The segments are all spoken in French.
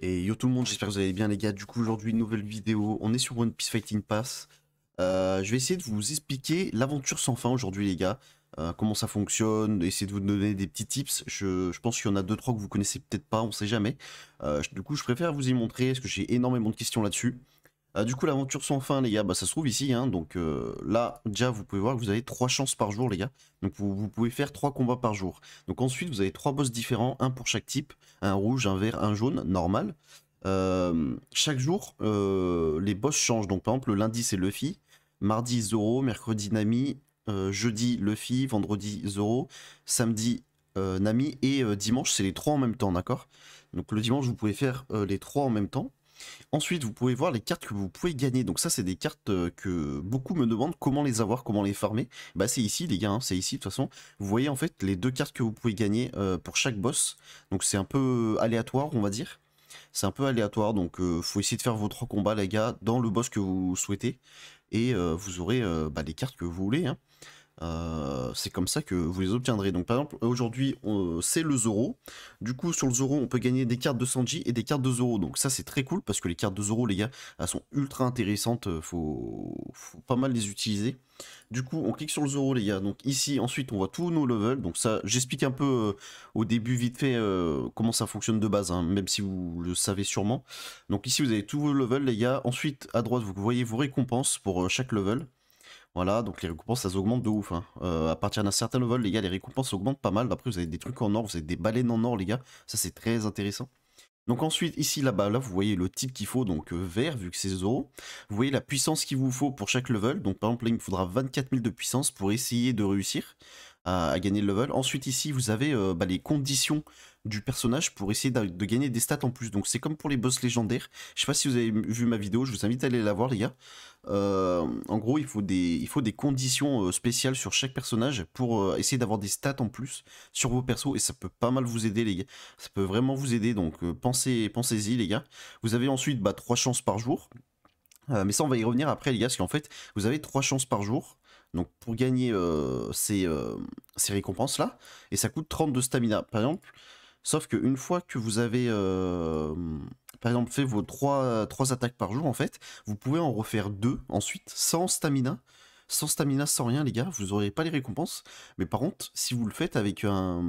Et yo tout le monde, j'espère que vous allez bien les gars. Du coup aujourd'hui une nouvelle vidéo, on est sur One Piece Fighting Pass. Euh, je vais essayer de vous expliquer l'aventure sans fin aujourd'hui les gars. Euh, comment ça fonctionne, essayer de vous donner des petits tips. Je, pense qu'il y en a 2-3 que vous connaissez peut-être pas, on sait jamais. Euh, du coup je préfère vous y montrer parce que j'ai énormément de questions là-dessus. Ah, du coup, l'aventure sans fin, les gars, bah, ça se trouve ici. Hein. donc euh, là, déjà, vous pouvez voir que vous avez 3 chances par jour, les gars. Donc vous, pouvez faire 3 combats par jour. Donc ensuite, vous avez 3 boss différents, un pour chaque type. Un rouge, un vert, un jaune, normal. Euh, chaque jour, euh, les boss changent. Donc par exemple, le lundi, c'est Luffy. Mardi, Zoro. Mercredi, Nami. jeudi, Luffy. Vendredi, Zoro. Samedi, Nami. Et dimanche, c'est les 3 en même temps, d'accord Donc le dimanche, vous pouvez faire les 3 en même temps. Ensuite, vous pouvez voir les cartes que vous pouvez gagner. Donc ça, c'est des cartes euh, que beaucoup me demandent comment les avoir, comment les farmer. Bah c'est ici les gars, hein. c'est ici de toute façon. Vous voyez en fait les deux cartes que vous pouvez gagner euh, pour chaque boss. Donc c'est un peu aléatoire on va dire. C'est un peu aléatoire, donc euh, faut essayer de faire vos trois combats les gars dans le boss que vous souhaitez. Et vous aurez bah, les cartes que vous voulez. Hein. Euh, c'est comme ça que vous les obtiendrez. Donc par exemple, aujourd'hui, c'est le Zoro. Du coup, sur le Zoro, on peut gagner des cartes de Sanji et des cartes de Zoro. Donc ça, c'est très cool parce que les cartes de Zoro, les gars, elles sont ultra intéressantes. Euh, faut, pas mal les utiliser. Du coup, on clique sur le Zoro, les gars. Donc ici, ensuite, on voit tous nos levels. Donc ça, j'explique un peu euh, au début, vite fait, comment ça fonctionne de base, hein, même si vous le savez sûrement. Donc ici, vous avez tous vos levels, les gars. Ensuite, à droite, vous voyez vos récompenses pour chaque level. Voilà, donc les récompenses, ça augmente de ouf. Hein. Euh, à partir d'un certain level, les gars, les récompenses augmentent pas mal. Après, vous avez des trucs en or, vous avez des baleines en or, les gars. Ça, c'est très intéressant. Donc ensuite, ici, là-bas, là, vous voyez le type qu'il faut, donc euh, vert, vu que c'est 0. Vous voyez la puissance qu'il vous faut pour chaque level. Donc par exemple, il me faudra 24 000 de puissance pour essayer de réussir à, gagner le level. Ensuite ici, vous avez euh, bah, les conditions du personnage pour essayer de, gagner des stats en plus. Donc c'est comme pour les boss légendaires. Je sais pas si vous avez vu ma vidéo, je vous invite à aller la voir les gars. Euh, en gros, il faut des, il faut des conditions euh, spéciales sur chaque personnage pour essayer d'avoir des stats en plus sur vos persos et ça peut pas mal vous aider les gars. Ça peut vraiment vous aider donc pensez, pensez-y les gars. Vous avez ensuite bah, 3 chances par jour. mais ça, on va y revenir après, les gars, parce qu'en fait, vous avez trois chances par jour donc pour gagner euh, euh, ces, récompenses-là, et ça coûte 32 stamina par exemple. Sauf qu'une fois que vous avez, euh, par exemple, fait vos 3, attaques par jour, en fait, vous pouvez en refaire 2 ensuite, sans stamina. Sans stamina, sans rien, les gars, vous aurez pas les récompenses. Mais par contre, si vous le faites avec un,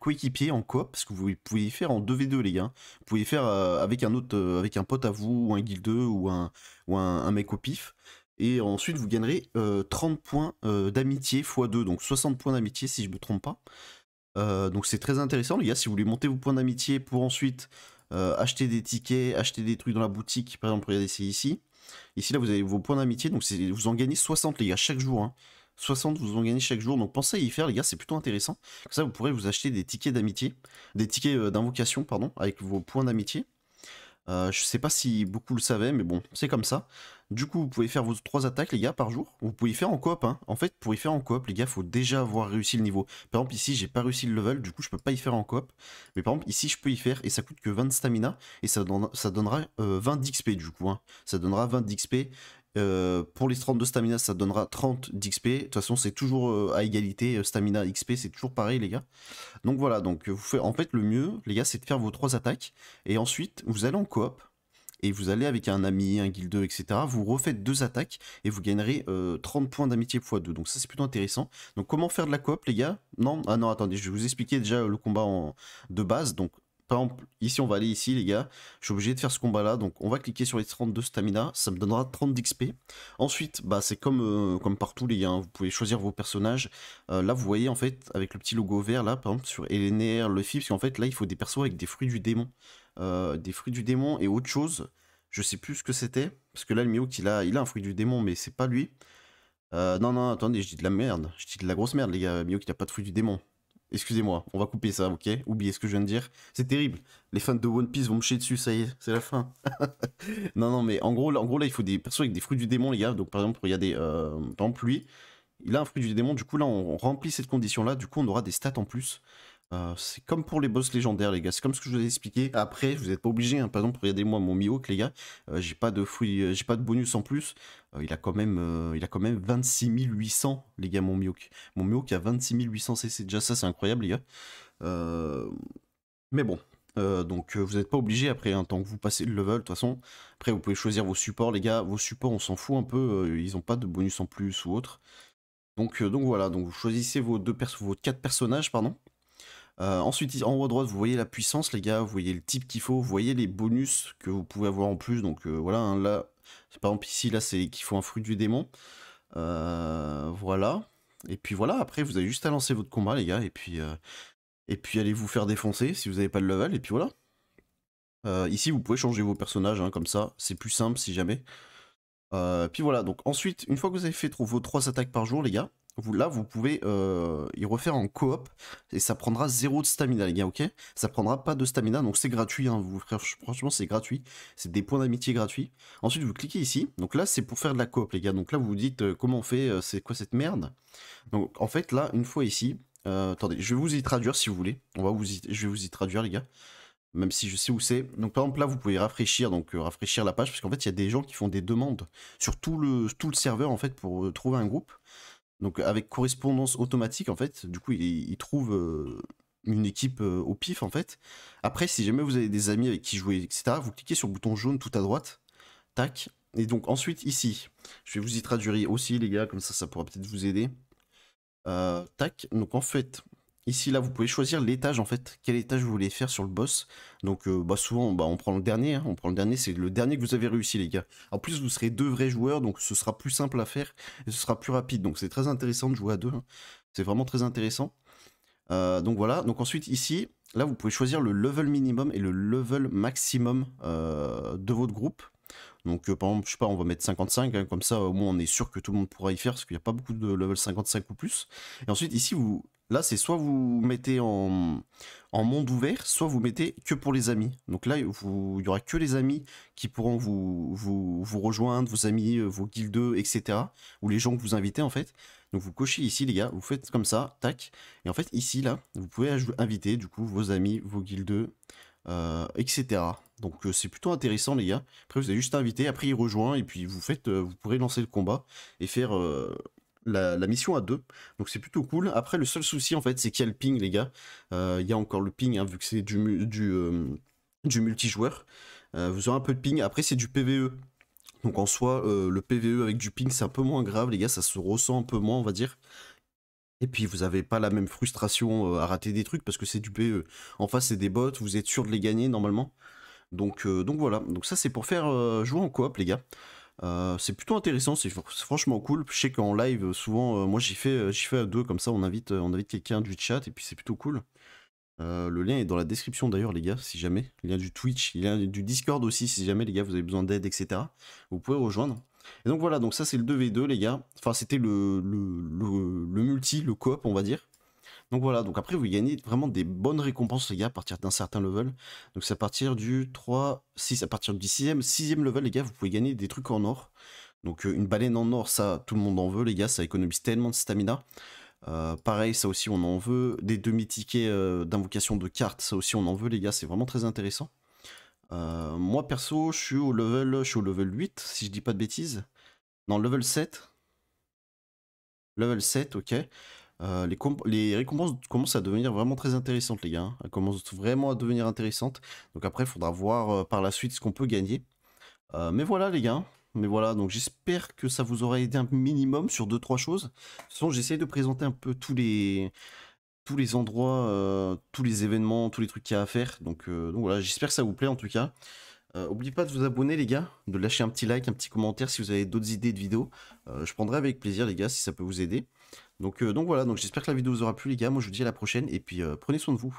coéquipier en coop, parce que vous pouvez y faire en 2v2, les gars, vous pouvez y faire avec un autre, avec un pote à vous, ou un guildeux, ou un, ou un mec au pif, et ensuite, vous gagnerez 30 euh, points euh, d'amitié x2, donc 60 points d'amitié si je ne me trompe pas. Euh, donc c'est très intéressant, les gars, si vous voulez monter vos points d'amitié pour ensuite acheter des tickets, acheter des trucs dans la boutique, par exemple, regardez, c'est ici. Ici, là, vous avez vos points d'amitié, donc vous en gagnez 60, les gars, chaque jour. 60, hein. vous en gagnez chaque jour, donc pensez à y faire, les gars, c'est plutôt intéressant. Comme ça, vous pourrez vous acheter des tickets d'amitié, des tickets d'invocation, pardon, avec vos points d'amitié. Euh, je sais pas si beaucoup le savaient, mais bon, c'est comme ça. Du coup, vous pouvez faire vos trois attaques, les gars, par jour. Vous pouvez y faire en coop, hein. En fait, pour y faire en coop, les gars, faut déjà avoir réussi le niveau. Par exemple, ici, j'ai pas réussi le level, du coup, je peux pas y faire en coop. Mais par exemple, ici, je peux y faire, et ça coûte que 20 stamina, et ça, ça donnera 20 euh, d'XP, du coup, hein. Ça donnera 20 d'XP, euh, pour les 32 stamina, ça donnera 30 d'XP. De toute façon, c'est toujours euh, à égalité. Euh, stamina, XP, c'est toujours pareil, les gars. Donc voilà, donc vous faites, en fait, le mieux, les gars, c'est de faire vos trois attaques. Et ensuite, vous allez en coop. Et vous allez avec un ami, un guildeux, etc. Vous refaites deux attaques et vous gagnerez 30 points d'amitié x2. Donc ça, c'est plutôt intéressant. Donc comment faire de la coop, les gars Non Ah non, attendez, je vais vous expliquer déjà le combat de base. Donc par exemple, ici on va aller ici les gars, je suis obligé de faire ce combat là, donc on va cliquer sur les 32 stamina, ça me donnera 30 d'XP. Ensuite, bah c'est comme, euh, comme partout les gars, hein. vous pouvez choisir vos personnages. Euh, là vous voyez en fait avec le petit logo vert là, par exemple sur Elenair, Luffy, parce qu'en fait là il faut des persos avec des fruits du démon. Euh, des fruits du démon et autre chose, je sais plus ce que c'était, parce que là le mio il a, il a un fruit du démon mais c'est pas lui. non non attendez, je dis de la merde, je dis de la grosse merde les gars, Mio il a pas de fruit du démon. Excusez-moi, on va couper ça, ok Oubliez ce que je viens de dire. C'est terrible. Les fans de One Piece vont me chier dessus, ça y est, c'est la fin. non, non, mais en gros, là, en gros, il faut des persos avec des fruits du démon, les gars. Donc, par exemple, regardez, euh, par exemple, lui, il a un fruit du démon. Du coup, là, on, remplit cette condition-là. Du coup, on aura des stats en plus. Euh, c'est comme pour les boss légendaires, les gars. C'est comme ce que je vous ai expliqué. Après, vous n'êtes pas obligé. Hein. Par exemple, regardez-moi mon Mihawk, les gars. Euh, j'ai pas de euh, j'ai pas de bonus en plus. Euh, il, a quand même, euh, il a quand même 26 800, les gars, mon Mioc. Mon Mioc a 26 800 c'est Déjà, ça, c'est incroyable, les gars. Euh, mais bon, donc vous n'êtes pas obligé après hein, tant que vous passez le level de toute façon. Après vous pouvez choisir vos supports les gars, vos supports on s'en fout un peu, ils n'ont pas de bonus en plus ou autre. Donc, donc voilà, donc vous choisissez vos deux vos quatre personnages pardon. ensuite en haut à droite vous voyez la puissance les gars, vous voyez le type qu'il faut, vous voyez les bonus que vous pouvez avoir en plus. Donc voilà hein, là par exemple, ici, là, c'est qu'il faut un fruit du démon. Euh, voilà. Et puis voilà, après, vous avez juste à lancer votre combat, les gars, et puis, euh, et puis allez vous faire défoncer si vous n'avez pas de level, et puis voilà. Euh, ici, vous pouvez changer vos personnages, hein, comme ça, c'est plus simple si jamais. puis voilà, donc ensuite, une fois que vous avez fait vos 3 attaques par jour, les gars, vous, là, vous pouvez euh, y refaire en coop et ça prendra zéro de stamina, les gars, ok Ça prendra pas de stamina, donc c'est gratuit, hein. vous, franchement, c'est gratuit. C'est des points d'amitié gratuits. Ensuite, vous cliquez ici. Donc là, c'est pour faire de la coop, les gars. Donc là, vous vous dites euh, comment on fait, euh, c'est quoi cette merde Donc en fait, là, une fois ici, attendez, je vais vous y traduire si vous voulez. On va vous y, je vais vous y traduire, les gars. Même si je sais où c'est. Donc par exemple là vous pouvez rafraîchir, donc rafraîchir la page, parce qu'en fait il y a des gens qui font des demandes sur tout le, tout le serveur en fait pour trouver un groupe. Donc avec correspondance automatique, en fait, du coup, il, trouve euh, une équipe euh, au pif, en fait. Après, si jamais vous avez des amis avec qui jouer, etc., vous cliquez sur le bouton jaune tout à droite. Tac. Et donc ensuite, ici, je vais vous y traduire aussi, les gars, comme ça, ça pourra peut-être vous aider. Euh, tac. Donc en fait, Ici, là, vous pouvez choisir l'étage, en fait, quel étage vous voulez faire sur le boss. Donc, euh, bah, souvent, bah, on prend le dernier. Hein. on prend le dernier, c'est le dernier que vous avez réussi, les gars. En plus, vous serez deux vrais joueurs, donc ce sera plus simple à faire et ce sera plus rapide. Donc, c'est très intéressant de jouer à deux. Hein. C'est vraiment très intéressant. Euh, donc, voilà. Donc, ensuite, ici, là, vous pouvez choisir le level minimum et le level maximum euh, de votre groupe. Donc, par exemple, je sais pas, on va mettre 55, hein. comme ça, au moins, on est sûr que tout le monde pourra y faire, parce qu'il n'y a pas beaucoup de level 55 ou plus. Et ensuite, ici, vous Là, c'est soit vous mettez en, en, monde ouvert, soit vous mettez que pour les amis. Donc là, il n'y aura que les amis qui pourront vous, vous, rejoindre, vos amis, euh, vos guildes, etc. Ou les gens que vous invitez, en fait. Donc vous cochez ici, les gars, vous faites comme ça, tac. Et en fait, ici, là, vous pouvez inviter, du coup, vos amis, vos guildes, euh, etc. Donc euh, c'est plutôt intéressant les gars. Après vous avez juste invité, après il rejoint et puis vous faites, vous pourrez lancer le combat et faire la, mission à deux. Donc c'est plutôt cool. Après, le seul souci, en fait, c'est qu'il y a le ping, les gars. Euh, il y a encore le ping, hein, vu que c'est du, du, euh, du multijoueur. Euh, vous aurez un peu de ping. Après, c'est du PVE. Donc en soi, le PVE avec du ping, c'est un peu moins grave, les gars. Ça se ressent un peu moins, on va dire. Et puis vous n'avez pas la même frustration à rater des trucs parce que c'est du PVE. En face, c'est des bots, vous êtes sûr de les gagner normalement. Donc, donc voilà. Donc ça, c'est pour faire jouer en coop, les gars. Euh, c'est plutôt intéressant, c'est franchement cool. Je sais qu'en live, souvent, euh, moi j'y fais, j'y fais à deux, comme ça on invite, euh, on invite quelqu'un du chat et puis c'est plutôt cool. le lien est dans la description d'ailleurs, les gars, si jamais. Le lien du Twitch, y a du Discord aussi, si jamais, les gars, vous avez besoin d'aide, etc. Vous pouvez rejoindre. Et donc voilà, donc ça c'est le 2v2, les gars. Enfin, c'était le, le, le multi, le coop, on va dire. Donc voilà, donc après vous gagnez vraiment des bonnes récompenses les gars à partir d'un certain level. Donc c'est à partir du 3, 6, à partir du 6ème, 6 level les gars, vous pouvez gagner des trucs en or. Donc euh, une baleine en or, ça tout le monde en veut les gars, ça économise tellement de stamina. Euh, pareil, ça aussi on en veut. Des demi-tickets euh, d'invocation de cartes, ça aussi on en veut les gars, c'est vraiment très intéressant. moi perso, je suis au level, je suis au level 8 si je dis pas de bêtises. Non, level 7. Level 7, ok. Euh, les, récompenses commencent à devenir vraiment très intéressantes, les gars. Hein. Elles commencent vraiment à devenir intéressantes. Donc après, il faudra voir euh, par la suite ce qu'on peut gagner. Euh, mais voilà, les gars. Hein. Mais voilà, donc j'espère que ça vous aura aidé un minimum sur 2-3 choses. De j'essaye de présenter un peu tous les tous les endroits, tous les événements, tous les trucs qu'il y a à faire. Donc, voilà, j'espère que ça vous plaît en tout cas. N'oubliez pas de vous abonner les gars, de lâcher un petit like, un petit commentaire si vous avez d'autres idées de vidéos. je prendrai avec plaisir les gars si ça peut vous aider. Euh, donc, voilà, donc j'espère que la vidéo vous aura plu les gars, moi je vous dis à la prochaine et puis euh, prenez soin de vous.